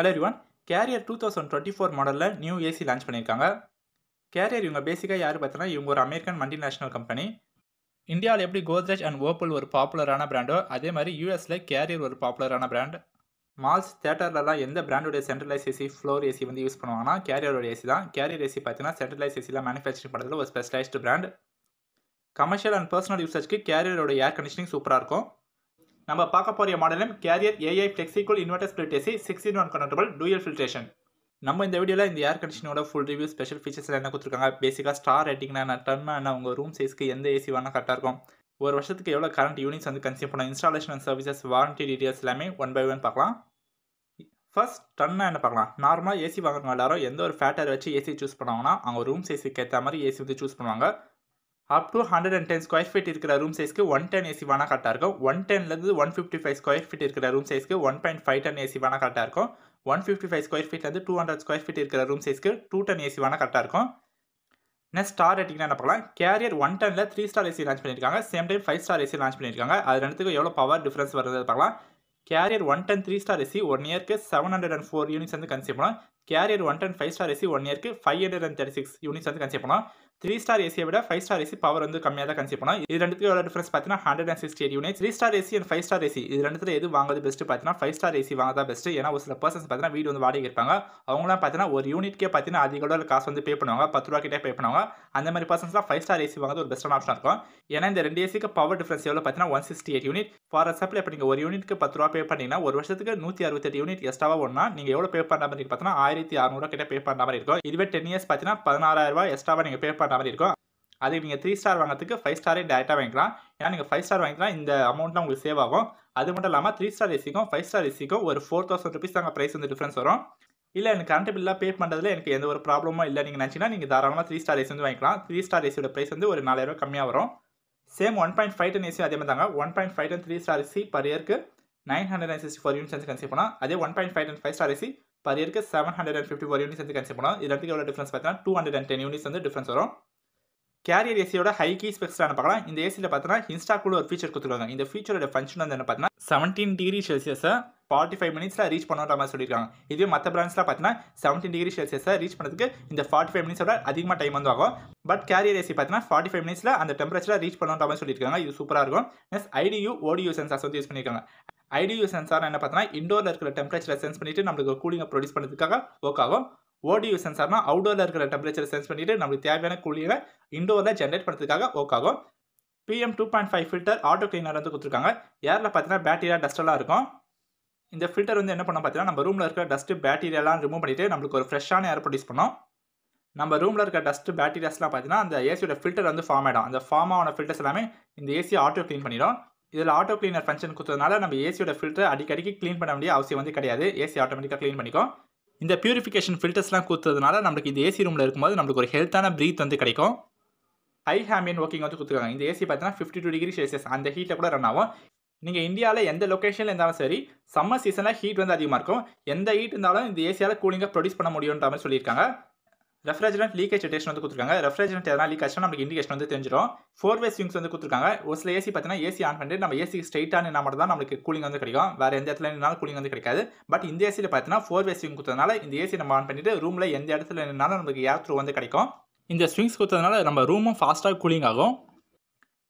hello ரிவான் Carrier two thousand twenty four மாடலில் new AC launch பண்ணியிருக்காங்க கேரியர் இவங்க பேசிக்காக யார் பார்த்தனா இவங்க ஒரு அமெரிக்கன் நேஷனல் கம்பெனி இந்தியாவில் எப்படி கோத்ரேஜ் அண்ட் ஓப்பல் ஒரு பாப்புலரான பிராண்டோ அதே மாதிரி யூஎஸில் கேரியர் ஒரு பாப்புலரான பிராண்ட் மால்ஸ் தேட்டர்லலாம் எந்த பிராண்டோடைய சென்ட்ரலைஸ் ஏசி ஃப்ளோர் ஏசி வந்து யூஸ் பண்ணுவாங்கன்னா கேரியரோட ஏசி தான் கேரியர் ஏசி பார்த்தீங்கன்னா சென்ட்ரலைஸ் ஏசியில் மேனுஃபேக்சரிங் பண்ணுறதுல ஒரு specialised brand commercial and personal யூசேஜ்க்கு கேரியரோட ஏர் கண்டிஷனிங் சூப்பராக இருக்கும் நம்ம பார்க்க போகிற மாடலும் கேரியர் ஏஐ ஃப்ளெக்ஸிக்குள் inverter split AC in one connectable dual filtration நம்ம இந்த வீடியோவில் இந்த ஏர் கண்டிஷனோட ஃபுல் ரிவ்யூ ஸ்பெஷல் ஃபீச்சர்ஸ் என்ன கொடுத்துருக்காங்க பேசிக்காக ஸ்டார் ரேட்டிங்னா என்ன டன்னா என்ன உங்கள் ரூம் சைஸ்க்கு எந்த ஏசி வேணால் கரெக்டாக இருக்கும் ஒரு வருஷத்துக்கு எவ்வளோ கரண்ட் யூனிட்ஸ் வந்து கன்சியூம் பண்ணலாம் installation and services warranty details எல்லாமே ஒன் பை ஒன் பார்க்கலாம் ஃபர்ஸ்ட் டன்னாக என்ன பார்க்கலாம் நார்மலாக ஏசி வாங்குறவங்க எல்லாரும் எந்த ஒரு ஃபேட்டர் வச்சு ஏசி சூஸ் பண்ணுவாங்கன்னா அவங்க ரூம் சைஸுக்கு ஏற்ற மாதிரி ஏசி வந்து சூஸ் பண்ணுவாங்க up to hundred and ten square feet இருக்கிற ரூம் சைஸ்க்கு ஒன் டென் ஏசி வேணால் கரெக்டாக இருக்கும் ஒன் டென்லேருந்து one fifty five square feet இருக்கிற ரூம் சைஸ்க்கு one point five ton AC வேணால் கரெக்டாக இருக்கும் ஒன் ஃபிஃப்டி ஃபைவ் ஸ்கொயர் ஃபீட்லேருந்து டூ ஹண்ட்ரட் ஸ்கொயர் ஃபீட் இருக்கிற ரூம் சைஸ்க்கு டூ டென் ஏசி வேணால் கரெக்டாக இருக்கும் நெக்ஸ்ட் ஸ்டார் ரேட்டிங் என்ன பார்க்கலாம் கேரியர் ஒன் டெனில் த்ரீ ஸ்டார் ஏசி லான்ச் பண்ணியிருக்காங்க same time five star AC launch பண்ணியிருக்காங்க அது ரெண்டுத்துக்கு எவ்வளோ பவர் டிஃப்ரென்ஸ் வருது பார்க்கலாம் Carrier one ton three star AC one இயர்க்கு seven hundred and four units வந்து கன்சியூ பண்ணலாம் Carrier one ton five star AC one இயர்க்கு five hundred and thirty six units வந்து கன்சியூ பண்ணலாம் த்ரீ ஸ்டார் ஏசியை விட ஃபைவ் ஸ்டார் ஏசி பவர் வந்து கம்மியாக தான் கன்சி பண்ணோம் இது ரெண்டுத்துக்கு எவ்வளோ டிஃபரன்ஸ் பார்த்தீங்கன்னா hundred and sixty unit three star AC and five star AC இது ரெண்டுத்துல எது வாங்குறது பெஸ்ட் பார்த்தீங்கன்னா ஃபைவ் ஸ்டார் ஏசி வாங்க தான் பெஸ்ட் ஏன்னா ஒரு சில பர்சன்ஸ் பார்த்தீங்கன்னா வீடு வந்து வாடகை இருப்பாங்க அவங்களாம் பார்த்தீங்கன்னா ஒரு யூனிட்கே பார்த்தீங்கன்னா அதிக காசு வந்து பே பண்ணுவாங்க பத்து ரூபா கிட்டே பே பண்ணுவாங்க அந்த மாதிரி பர்சன்ஸ்லாம் ஃபைவ் ஸ்டார் ஏசி வாங்குறது ஒரு பெஸ்ட்டான ஆப்ஷன் இருக்கும் ஏன்னா இந்த ரெண்டு ஏசிக்கு பவர் டிஃபரன்ஸ் எவ்வளோ பார்த்தீங்கன்னா one sixty eight unit for example இப்போ நீங்கள் ஒரு யூனிட்க்கு பத்து ரூபா பே பண்ணிங்கன்னா ஒரு வருஷத்துக்கு நூற்றி அறுபத்தெட்டு யூனிட் எக்ஸ்ட்ராவாக ஒன்றா நீங்கள் எவ்வளோ பே பண்ணுற மாதிரி பார்த்தீங்கன்னா ஆயிரத்தி அறுநூறு கிட்டே பே பண்ணுற மாதிரி இருக்கும் இதுவே டென் இயர்ஸ் பார்த்தீங்கன்னா பதினாறாயிரம் ரூபாய் எக்ஸ்ட்ராவாக நீங்கள் பே பண்ண பண்ணுற மாதிரி இருக்கும் அதுக்கு நீங்கள் த்ரீ ஸ்டார் வாங்கிறதுக்கு ஃபைவ் ஸ்டாரே டேரெக்டாக வாங்கிக்கலாம் ஏன்னா நீங்கள் ஃபைவ் ஸ்டார் வாங்கிக்கலாம் இந்த அமௌண்ட்லாம் உங்களுக்கு சேவ் ஆகும் அது மட்டும் இல்லாமல் த்ரீ ஸ்டார் ஏசிக்கும் ஃபைவ் ஸ்டார் ஏசிக்கும் ஒரு ஃபோர் தௌசண்ட் ருபீஸ் தாங்க ப்ரைஸ் வந்து டிஃப்ரென்ஸ் வரும் இல்லை எனக்கு கரண்ட் பில்லாக பே பண்ணுறதுல எனக்கு எந்த ஒரு ப்ராப்ளமும் இல்லை நீங்கள் நினச்சிங்கன்னா நீங்கள் தாராளமாக த்ரீ ஸ்டார் ஏசி வந்து வாங்கிக்கலாம் த்ரீ ஸ்டார் ஏசியோட ப்ரைஸ் வந்து ஒரு நாலாயிரம் கம்மியாக வரும் same one point five ton AC அதே மாதிரி தாங்க one point five ton three star AC per இயர்க்கு nine hundred and sixty four units consume பண்ணால் அதே one point five ton five star AC per இயருக்கு seven hundred and fifty four units வந்து consider பண்ணோம் இது இடத்துக்கு எவ்வளோ டிஃப்ரென்ஸ் பார்த்தீங்கன்னா two hundred and ten units வந்து டிஃப்ரென்ஸ் வரும் கேரியர் ஏசியோட ஹை கீ ஸ்பெக்ஸ்டான பார்க்கலாம் இந்த ஏசியில் பார்த்தீங்கன்னா இன்ஸ்டா கூட ஒரு ஃபீச்சர் கொடுத்துருவாங்க இந்த ஃபீச்சரோட ஃபங்க்ஷன் வந்து என்ன பார்த்தீங்கன்னா செவன்டீன் டிகிரி செல்சியஸை ஃபார்ட்டி ஃபைவ் மினிட்ஸில் ரீச் பண்ணுற மாதிரி சொல்லியிருக்காங்க இதுவே மற்ற பிராண்ட்ஸில் பார்த்தீங்கன்னா செவன்டீன் டிகிரி செல்சியஸை ரீச் பண்ணுறதுக்கு இந்த ஃபார்ட்டி ஃபைவ் மினிட்ஸோட அதிகமாக டைம் வந்து ஆகும் பட் கேரியர் ஏசி பார்த்தீங்கன்னா ஃபார்ட்டி ஃபைவ் மினிட்ஸில் அந்த டெம்பரேச்சரில் ரீச் பண்ணுற மாதிரி சொல்லியிருக்காங்க இது சூப்பராக இருக்கும் ப்ளஸ் ஐடியூ ஓடியூ சென்சார்ஸ் வந்து யூஸ் பண்ணியிருக்காங்க ஐடியூ சென்சார் என்ன பார்த்தீங்கன்னா இண்டோரில் இருக்கிற டெம்பரேச்சரை சென்ஸ் பண்ணிவிட்டு நம்மளுக்கு கூலிங்கை ப்ரொடியூஸ் பண்ணுறதுக்காக ஒர்க் ஆகும் ஓடியூ சென்சார்னா அவுடோரில் இருக்கிற டெம்பரேச்சரை சென்ஸ் பண்ணிவிட்டு நம்மளுக்கு தேவையான கூலிங்கை இண்டோரில் ஜென்ரேட் பண்ணுறதுக்காக ஒர்க் ஆகும் PM two point five filter auto cleaner வந்து கொடுத்துருக்காங்க ஏரில் பார்த்தீங்கன்னா பேட்டரியா டஸ்டெல்லாம் இருக்கும் இந்த ஃபில்டர் வந்து என்ன பண்ணோம் பார்த்தீங்கன்னா நம்ம ரூமில் இருக்கிற டஸ்ட்டு பேட்டீரியாலாம் ரிமூவ் பண்ணிவிட்டு நம்மளுக்கு ஒரு ஃப்ரெஷ்ஷான ஏர் ப்ரொடியூஸ் பண்ணோம் நம்ம ரூமில் இருக்க டஸ்ட்டு பேட்டீரியாஸ்லாம் பார்த்தீங்கன்னா அந்த ஏசியோட ஃபில்டர் வந்து ஃபார்ம் ஆகிடும் அந்த ஃபார்ம் ஆன ஃபில்டர்ஸ் எல்லாமே இந்த ஏசி ஆட்டோ க்ளீன் பண்ணிடும் இதில் ஆட்டோ க்ளீனர் ஃபங்க்ஷன் கொடுத்ததுனால நம்ம ஏசியோட ஃபில்டர் அடிக்கடிக்கு க்ளீன் பண்ண வேண்டிய அவசியம் வந்து கிடையாது ஏசி ஆட்டோமேட்டிக்காக க்ளீன் பண்ணிக்கும் இந்த பியூரிஃபிகேஷன் ஃபில்டர்ஸ்லாம் கொடுத்ததுனால நம்மளுக்கு இந்த ஏசி ரூமில் இருக்கும்போது நம்மளுக்கு ஒரு ஹெல்த்தான ப்ரீத் வந்து கிடைக்கும் ஹை ஹேமியன் ஒர்க்கிங் வந்து கொடுத்துருக்காங்க இந்த ஏசி பார்த்தீங்கன்னா ஃபிஃப்டி டூ டிகிரி செல்சியஸ் அந்த ஹீட்டில் கூட ரன் ஆகும் நீங்கள் இந்தியாவில் எந்த லொக்கேஷனில் இருந்தாலும் சரி சம்மர் சீசனில் ஹீட் வந்து அதிகமாக இருக்கும் எந்த ஹீட் இருந்தாலும் இந்த ஏசியால் கூலிங்காக ப்ரொடியூஸ் பண்ண முடியுன்ற மாதிரி சொல்லியிருக்காங்க ரெஃப்ரிஜரண்ட் லீக்கேஜ் டேஷன் வந்து கொடுத்துருக்காங்க ரெஃப்ரிஜரண்ட் எதனா லீக் ஆச்சுன்னா நமக்கு இண்டிகேஷன் வந்து தெரிஞ்சிடும் ஃபோர் வே ஸ்விங்ஸ் வந்து கொடுத்துருக்காங்க ஒரு சில ஏசி பார்த்தீங்கன்னா ஏசி ஆன் பண்ணிட்டு நம்ம ஏசி ஸ்ட்ரைட்டாக நின்னா மட்டும் தான் நம்மளுக்கு கூலிங் வந்து கிடைக்கும் வேறு எந்த இடத்துல நின்னாலும் கூலிங் வந்து கிடைக்காது பட் இந்த ஏசியில் பார்த்தீங்கன்னா ஃபோர் வே ஸ்விங் கொடுத்ததுனால இந்த ஏசி நம்ம ஆன் பண்ணிட்டு ரூமில் எந்த இடத்துல நின்னாலும் நமக்கு ஏர் த்ரூ வந்து கிடைக்கும் இந்த ஸ்விங்ஸ் கொடுத்ததுனால நம்ம ரூமும் ஃபாஸ்ட்டாக கூலிங் ஆகும்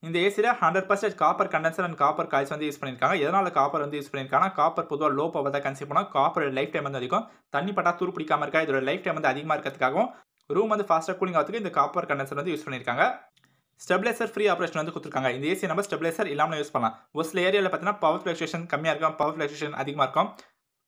இந்த ஏசியில் hundred percentage copper condenser and copper coils வந்து யூஸ் பண்ணியிருக்காங்க எதனால் காப்பர் வந்து யூஸ் பண்ணியிருக்காங்கன்னா காப்பர் பொதுவாக லோ பவர் தான் கன்சியூம் பண்ணால் காப்பர் லைஃப் டைம் வந்து அதிகம் தண்ணி பட்டா தூர் பிடிக்காம இருக்கா இதோட லைஃப் டைம் வந்து அதிகமாக இருக்கிறதுக்காகவும் ரூம் வந்து ஃபாஸ்ட்டாக கூலிங் ஆகிறதுக்கு இந்த காப்பர் கண்டென்சர் வந்து யூஸ் பண்ணியிருக்காங்க ஸ்டெபிலைசர் ஃப்ரீ ஆப்ரேஷன் வந்து கொடுத்துருக்காங்க இந்த ஏசி நம்ம ஸ்டெபிலைசர் இல்லாமல் யூஸ் பண்ணலாம் ஒரு சில ஏரியாவில் பார்த்தீங்கன்னா பவர் ஃபிளக்சுவேஷன் கம்மியாக இருக்கும் பவர் ஃபிளக்சுவேஷன் அதிகமாக இருக்கும்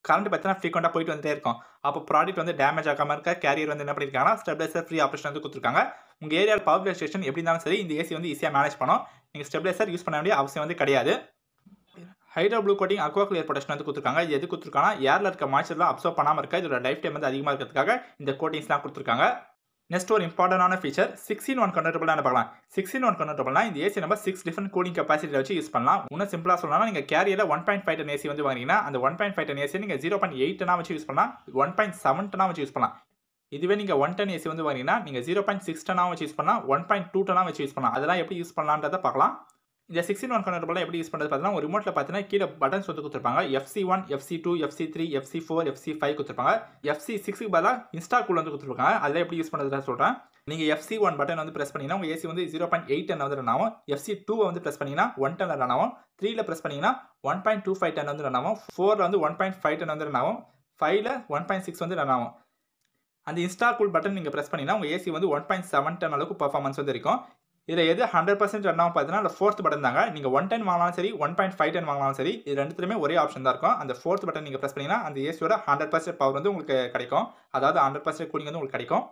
கரண்ட் பார்த்தீங்கன்னா ஃப்ரீக்வெண்ட்டாக போயிட்டு வந்துட்டே இருக்கும் அப்போ ப்ராடக்ட் வந்து டேமேஜ் ஆகாமல் இருக்க கேரியர் வந்து என்ன பண்ணியிருக்காங்கன்னா ஸ்டெப்லைசர் ஃப்ரீ ஆப்ஷன் வந்து கொடுத்துருக்காங்க உங்கள் ஏரியாவில் பவர் ஸ்டேஷன் எப்படி இருந்தாலும் சரி இந்த ஏசி வந்து ஈஸியாக மேனேஜ் பண்ணோம் நீங்கள் ஸ்டெப்லைசர் யூஸ் பண்ண வேண்டிய அவசியம் வந்து கிடையாது hydro blue coating aqua clear protection வந்து கொடுத்துருக்காங்க எது கொடுத்துருக்காங்கன்னா ஏரில் இருக்க மாய்ச்சர்லாம் அப்சர்வ் பண்ணாமல் இருக்க இதோட லைஃப் டைம் வந்து அதிகமாக இருக்கிறதுக்காக இந்த கோட்டிங்ஸ்லாம் கொடுத்துருக்காங்க நெக்ஸ்ட் ஒரு இம்பார்ட்டன்டான ஃபீச்சர் சிக்ஸ்டின் ஒன் கன்வெர்டபிள்னு பார்க்கலாம் சிக்ஸ்டின் ஒன் கன்வெர்டபிள்னா இந்த ஏசி நம்ம சிக்ஸ் டிஃபரெண்ட் கூலிங் கெப்பாசிட்டி வச்சு யூஸ் பண்ணலாம் இன்னும் சிம்பிளாக சொல்லலாம் நீங்கள் கேரியரில் one point five ton AC வந்து வாங்கினீங்கன்னா அந்த one point five ton AC நீங்கள் ஜீரோ பாயிண்ட் எயிட் டனா வச்சு யூஸ் பண்ணலாம் ஒன் பாயிண்ட் செவன் டனா வச்சு யூஸ் பண்ணலாம் இதுவே நீங்கள் ஒன் டென் ஏசி வந்து வாங்கினா நீங்கள் ஜீரோ பாயிண்ட் சிக்ஸ் டனாக வச்சு யூஸ் பண்ணலாம் ஒன் பாயிண்ட் டூ டனாக வச்சு யூஸ் பண்ணலாம் அதெல்லாம் எப்படி யூஸ் பண்ணலான்றதை பார்க்கலாம் இந்த சிக்ஸ்டின் ஒன் கண்ட்ரோல் எப்படி யூஸ் பண்ணுறது பார்த்தீங்கன்னா ஒரு ரிமோட்டில் பார்த்தீங்கன்னா கீழே பட்டன்ஸ் வந்து கொடுத்துருப்பாங்க C one FC two FC three FC four FC five கொடுத்துருப்பாங்க சி சிக்ஸுக்கு பதிலாக இன்ஸ்டா கூட வந்து கொடுத்துருப்பாங்க அதில் எப்படி யூஸ் பண்ணுறதுன்னு சொல்கிறேன் நீங்கள் எஃப்சி ஒன் பட்டன் வந்து ப்ரெஸ் பண்ணிங்கன்னா உங்கள் ஏசி வந்து ஜீரோ பாயிண்ட் எயிட் டென் வந்து ரன் ஆகும் சி டூவை வந்து ப்ரெஸ் பண்ணிங்கன்னா ஒன் டென் ரன் ஆகும் த்ரீல ப்ரெஸ் பண்ணிங்கன்னா one point two five ton வந்து ரன் ஆகும் ஃபோரில் வந்து ஒன் பாயிண்ட் ஃபைவ் டென் வந்து ரன் ஆகும் ஃபைவ்ல ஒன் பாயிண்ட் சிக்ஸ் வந்து ரன் ஆகும் அந்த இன்ஸ்டா கூல் பட்டன் நீங்கள் ப்ரெஸ் பண்ணிங்கன்னா உங்கள் ஏசி வந்து ஒன் பாயிண்ட் செவன் டென் அளவுக்கு பர்ஃபார்மன்ஸ் வந்து இருக்கும் இதில் எது ஹண்ட்ரட் பர்சன்ட் ரன் ஆகும் பார்த்தீங்கன்னா அந்த ஃபோர்த் பட்டன் தாங்க நீங்கள் ஒன் டென் வாங்கலாம் சரி ஒன் பாயிண்ட் ஃபைவ் டென் வாங்கலாம் சரி இது ரெண்டுத்துலேயுமே ஒரே ஆப்ஷன் தான் இருக்கும் அந்த ஃபோர்த் பட்டன் நீங்கள் ப்ரெஸ் பண்ணிங்கன்னா அந்த ஏசியோட ஹண்ட்ரட் பர்சன்ட் பவர் வந்து உங்களுக்கு கிடைக்கும் அதாவது ஹண்ட்ரட் பர்சன்ட் கூலிங் வந்து உங்களுக்கு கிடைக்கும்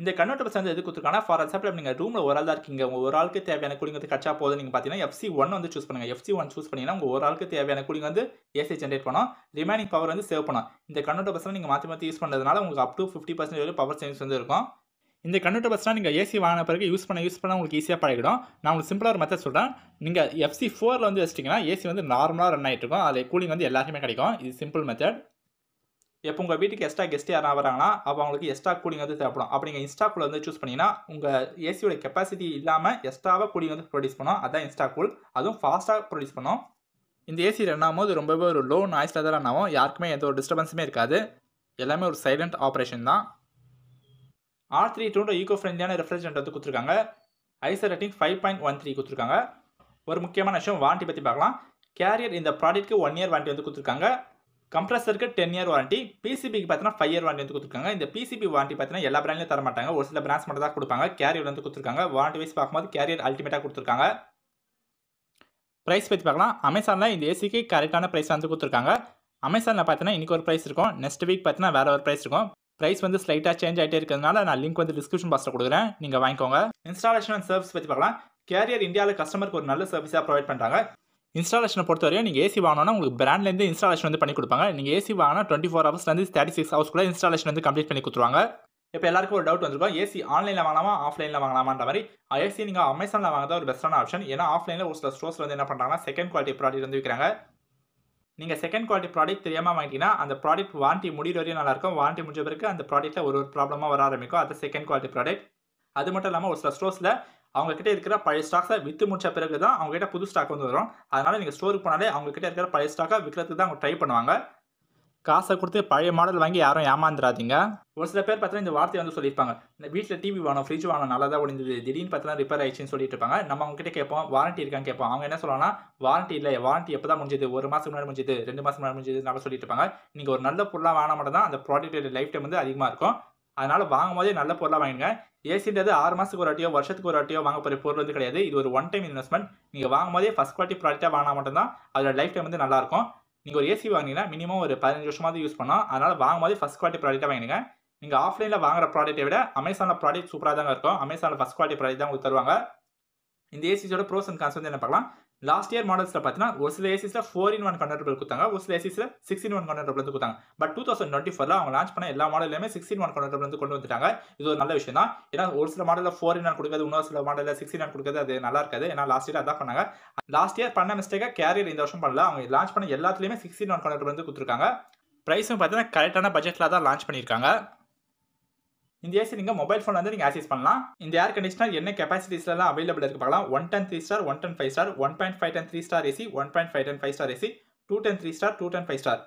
இந்த கன்வெர்டபிள்ஸ் வந்து எது கொடுத்துருக்காங்க ஃபார் எக்ஸாம்பிள் நீங்கள் ரூமில் ஒரு ஆள் தான் இருக்கீங்க ஒரு ஆளுக்கு தேவையான கூலிங் வந்து கட்சா போதும் நீங்கள் பார்த்தீங்கன்னா எஃப்சி ஒன் வந்து சூஸ் பண்ணுங்கள் எஃப்சி ஒன் சூஸ் பண்ணிங்கன்னா உங்கள் ஒரு ஆளுக்கு தேவையான கூலிங் வந்து ஏசி ஜென்ரேட் பண்ணும் ரிமைனிங் பவர் வந்து சேவ் பண்ணும் இந்த பர்சன் நீங்கள் மாற்றி மாற்றி யூஸ் பண்ணுறதுனால உங்களுக்கு up to fifty percentage power savings வந்து இருக்கும் இந்த கன்வெர்ட் பஸ்னால் நீங்கள் ஏசி வாங்கின பிறகு யூஸ் பண்ண யூஸ் பண்ண உங்களுக்கு ஈஸியாக பழகிடும் நான் உங்களுக்கு சிம்பிளாக ஒரு மெத்தட் சொல்கிறேன் நீங்கள் எஃப்சி ஃபோரில் வந்து வச்சிட்டிங்கன்னா ஏசி வந்து நார்மலாக ரன் ஆகிட்டு இருக்கும் அதில் கூலிங் வந்து எல்லாருக்குமே கிடைக்கும் இது சிம்பிள் மெத்தட் இப்போ உங்கள் வீட்டுக்கு எக்ஸ்ட்ரா கெஸ்ட் யாராக வராங்கன்னா அப்போ அவங்களுக்கு எக்ஸ்ட்ரா கூலிங் வந்து தேவைப்படும் அப்போ நீங்கள் இன்ஸ்டா கூல் வந்து சூஸ் பண்ணிங்கன்னா உங்கள் ஏசியோட கெப்பாசிட்டி இல்லாமல் எக்ஸ்ட்ராவாக கூலிங் வந்து ப்ரொடியூஸ் பண்ணோம் அதான் இன்ஸ்டா கூல் அதுவும் ஃபாஸ்ட்டாக ப்ரொடியூஸ் பண்ணோம் இந்த ஏசி ரன் ஆகும்போது ரொம்பவே ஒரு லோ நாய்ஸில் தான் ரன் ஆகும் யாருக்குமே எந்த ஒரு டிஸ்டர்பன்ஸுமே இருக்காது எல்லாமே ஒரு சைலண்ட் ஆப்ரேஷன் தான் ஆர் த்ரீ டூ ஈகோ ஃப்ரெண்ட்லியான ரெஃப்ரிஜரண்ட் வந்து கொடுத்துருக்காங்க ISEER rating five point one three கொடுத்துருக்காங்க ஒரு முக்கியமான விஷயம் வாரண்டி பற்றி பார்க்கலாம் கேரியர் இந்த ப்ராடக்ட்க்கு ஒன் இயர் வாரண்டி வந்து கொடுத்துருக்காங்க கம்ப்ரஸருக்கு டென் இயர் வாரண்டி பிசிபிக்கு பார்த்தீங்கன்னா ஃபைவ் இயர் வாரண்டி வந்து கொடுத்துருக்காங்க இந்த பிசிபி வாரண்டி பார்த்தீங்கன்னா எல்லா பிராண்ட்லையும் தர மாட்டாங்க ஒரு சில பிராண்ட்ஸ் மட்டும் தான் கொடுப்பாங்க கேரியர் வந்து கொடுத்துருக்காங்க வாரண்டி வைஸ் பார்க்கும்போது கேரியர் அல்டிமேட்டாக கொடுத்துருக்காங்க ப்ரைஸ் பற்றி பார்க்கலாம் அமேசானில் இந்த ஏசிக்கு கரெக்டான ப்ரைஸ் வந்து கொடுத்துருக்காங்க அமேசானில் பார்த்தீங்கன்னா இன்றைக்கி ஒரு ப்ரைஸ் இருக்கும் நெக்ஸ்ட் வீக் பார்த்தீங்கன்னா வேறு ஒரு ப்ரைஸ் இருக்கும் ப்ரைஸ் வந்து ஸ்லைட்டாக சேஞ்ச் ஆகிட்டே இருக்கிறதுனால நான் லிங்க் வந்து டிஸ்கிரிப்ஷன் பாக்ஸில் கொடுக்குறேன் நீங்கள் வாங்கிக்கோங்க இன்ஸ்டாலேஷன் அண்ட் சர்வீஸ் பற்றி பார்க்கலாம் கேரியர் இந்தியாவில் கஸ்டமருக்கு ஒரு நல்ல சர்வீஸாக ப்ரொவைட் பண்ணுறாங்க இன்ஸ்டாலேஷனை பொறுத்தவரையும் நீங்கள் ஏசி வாங்கினா உங்களுக்கு பிராண்ட்லேருந்து இன்ஸ்டாலேஷன் வந்து பண்ணி கொடுப்பாங்க நீங்கள் ஏசி வாங்கினா டுவெண்ட்டி ஃபோர் ஹவர்ஸ்லேருந்து தேர்ட்டி சிக்ஸ் ஹவர்ஸ்க்குள்ள இன்ஸ்டாலேஷன் வந்து கம்ப்ளீட் பண்ணி கொடுத்துருவாங்க இப்போ எல்லாருக்கும் ஒரு டவுட் வந்திருக்கும் ஏசி ஆன்லைனில் வாங்கலாமா ஆஃப்லைனில் வாங்கலாமான்ற மாதிரி ஏசி நீங்கள் அமேசானில் வாங்குறது ஒரு பெஸ்ட்டான ஆப்ஷன் ஏன்னா ஆஃப்லைனில் ஒரு சில ஸ்டோர்ஸ் வந்து என்ன பண்ணுறாங்கன்னா செகண்ட் குவாலிட்டி ப்ராடக்ட் வந்து விற்கிறாங்க நீங்கள் செகண்ட் குவாலிட்டி ப்ராடக்ட் தெரியாமல் வாங்கிட்டீங்கன்னா அந்த ப்ராடக்ட் வாண்டி முடிவு வரையும் நல்லாயிருக்கும் வாண்டி முடிஞ்ச பிறகு அந்த ப்ராடக்ட்டில் ஒரு ஒரு ப்ராப்ளமாக வர ஆரம்பிக்கும் அது செகண்ட் குவாலிட்டி ப்ராடக்ட் அது மட்டும் இல்லாமல் ஒரு சில ஸ்டோர்ஸில் அவங்ககிட்ட இருக்கிற பழைய ஸ்டாக்ஸை விற்று முடிச்ச பிறகு தான் அவங்ககிட்ட புது ஸ்டாக் வந்து வரும் அதனால் நீங்கள் ஸ்டோருக்கு போனாலே அவங்ககிட்ட இருக்கிற பழைய ஸ்டாக்காக விற்கிறதுக்கு தான் அவங்க ட்ரை பண்ணுவாங்க காசை கொடுத்து பழைய மாடல் வாங்கி யாரும் ஏமாந்துடாதீங்க ஒரு சில பேர் பார்த்தா இந்த வார்த்தையை வந்து சொல்லியிருப்பாங்க இந்த வீட்டில் டிவி வாங்கணும் ஃப்ரிட்ஜ் வாங்கணும் நல்லா தான் ஒழிந்தது திடீர்னு பார்த்தா ரிப்பேர் ஆயிடுச்சுன்னு சொல்லிட்டு இருப்பாங்க நம்ம அவங்ககிட்ட கேட்போம் வாரண்டி இருக்கான்னு கேட்போம் அவங்க என்ன சொல்லலாம் வாரண்டி இல்லை வாரண்டி எப்போ தான் முடிஞ்சது ஒரு மாதம் முன்னாடி முடிஞ்சது ரெண்டு மாதம் முன்னாடி முடிஞ்சது நல்லா சொல்லிட்டு இருப்பாங்க நீங்கள் ஒரு நல்ல பொருளாக வாங்கினா மட்டும் தான் அந்த ப்ராடக்ட்டோட லைஃப் டைம் வந்து அதிகமாக இருக்கும் அதனால் வாங்கும் போதே நல்ல பொருளாக வாங்கிடுங்க ஏசின்றது ஆறு மாதத்துக்கு ஒரு வாட்டியோ வருஷத்துக்கு ஒரு வாட்டியோ வாங்க போகிற பொருள் வந்து கிடையாது இது ஒரு ஒன் டைம் இன்வெஸ்ட்மெண்ட் நீங்கள் வாங்கும் போதே ஃபஸ்ட் குவாலிட்டி ப்ராடக்டாக வாங்கினா மட்டும்தான் அதோட லைஃப் டைம் வந்து நல்லாயிருக்கும் நீங்கள் ஒரு ஏசி வாங்கினீங்கன்னா மினிமம் ஒரு பதினஞ்சு வருஷமாவது யூஸ் பண்ணலாம் அதனால் வாங்கும்போது ஃபஸ்ட் குவாலிட்டி ப்ராடக்ட்டாக வாங்கினீங்க நீங்கள் ஆஃப்லைனில் வாங்குற ப்ராடக்ட்டை விட அமேசானில் ப்ராடக்ட் சூப்பராக தான் இருக்கும் அமேசானில் ஃபஸ்ட் குவாலிட்டி ப்ராடக்ட் தான் உங்களுக்கு தருவாங்க இந்த ஏசியோட ப்ரோஸ் அண்ட் கான்ஸ் வந்து என்ன பார்க்கலாம் லாஸ்ட் இயர் மாடல்ஸில் பார்த்தீங்கன்னா ஒரு சில ஏசிஸில் ஃபோர் இன் ஒன் கன்வெர்டபிள் கொடுத்தாங்க ஒரு சில ஏசிஸில் சிக்ஸ் இன் ஒன் கன்வெர்டபிள் வந்து கொடுத்தாங்க பட் டூ தௌசண்ட் டுவெண்ட்டி ஃபோரில் அவங்க லான்ச் பண்ண எல்லா மாடலுமே சிக்ஸ் இன் ஒன் கன்வெர்டபிள் வந்து கொண்டு வந்துட்டாங்க இது ஒரு நல்ல விஷயம் தான் ஏன்னா ஒரு சில மாடலில் ஃபோர் இன் ஒன் கொடுக்குறது இன்னொரு சில மாடலில் சிக்ஸ் இன் ஒன் கொடுக்குறது அது நல்லா இருக்காது ஏன்னா லாஸ்ட் இயர் அதான் பண்ணாங்க லாஸ்ட் இயர் பண்ண மிஸ்டேக்காக கேரியர் இந்த வருஷம் பண்ணல அவங்க லான்ச் பண்ண எல்லாத்துலேயுமே சிக்ஸ் இன் ஒன் கன்வெர்டபிள் வந்து கொடுத்துருக்காங்க ப்ரைஸும் பார்த்தீங்கன்னா கரெக்டான பட்ஜெட்டில் தான் லான்ச் பண்ணியிருக்காங்க இந்த ஏசி நீங்கள் மொபைல் ஃபோன் வந்து நீங்கள் ஆசிஸ் பண்ணலாம் இந்த ஏர் கண்டிஷனர் என்ன கெப்பாசிட்டிஸ்லாம் அவைலபிள் இருக்கு பார்க்கலாம் one ton three star one ton five star one point five ton three star AC one point five ton five star AC two ton three star two ton five star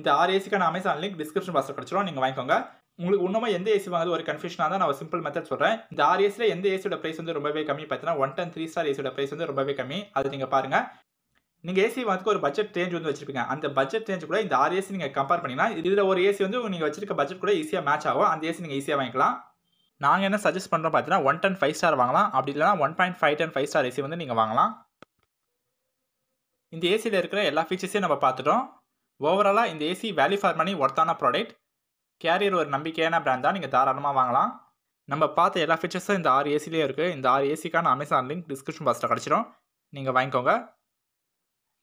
இந்த ஆர் ஏசிக்கான Amazon link description பாக்ஸில் கிடச்சிரும் நீங்கள் வாங்கிக்கோங்க உங்களுக்கு இன்னும் எந்த ஏசி வாங்குது ஒரு கன்ஃபியூஷனாக தான் நான் சிம்பிள் மெத்தட் சொல்கிறேன் இந்த ஆர் ஏசியில் எந்த ஏசியோட ப்ரைஸ் வந்து ரொம்பவே கம்மி பார்த்தீங்கன்னா ஒன் டென் த்ரீ ஸ்டார் ஏசியோட ப்ரைஸ் வந்து ரொம்பவே கம்மி அது நீங்கள் பாருங்கள் நீங்கள் ஏசி வந்து ஒரு பட்ஜெட் ரேஞ்ச் வந்து வச்சிருப்பீங்க அந்த பட்ஜெட் ரேஞ்ச் கூட இந்த ஆறு ஏசி நீங்கள் கம்பேர் பண்ணிங்கன்னா இதில் ஒரு ஏசி வந்து நீங்கள் வச்சிருக்க பட்ஜெட் கூட ஈஸியாக மேட்ச் ஆகும் அந்த ஏசி நீங்கள் ஈஸியாக வாங்கிக்கலாம் நாங்கள் என்ன சஜஸ்ட் பண்ணுறோம் பார்த்தீங்கன்னா ஒன் டென் ஃபைவ் ஸ்டார் வாங்கலாம் அப்படி இல்லைனா one point five ton five star AC வந்து நீங்கள் வாங்கலாம் இந்த ஏசியில் இருக்கிற எல்லா ஃபீச்சர்ஸையும் நம்ம பார்த்துட்டோம் ஓவராலாக இந்த ஏசி வேல்யூ ஃபார் மணி ஒர்த்தான ப்ராடக்ட் கேரியர் ஒரு நம்பிக்கையான பிராண்ட் தான் நீங்கள் தாராளமாக வாங்கலாம் நம்ம பார்த்த எல்லா ஃபீச்சர்ஸும் இந்த ஆறு ஏசிலேயே இருக்குது இந்த ஆறு ஏசிக்கான அமேசான் லிங்க் டிஸ்கிரிப்ஷன் பாக்ஸில் கிடச்சிடும் நீங்கள் வாங்கிக்கோங்க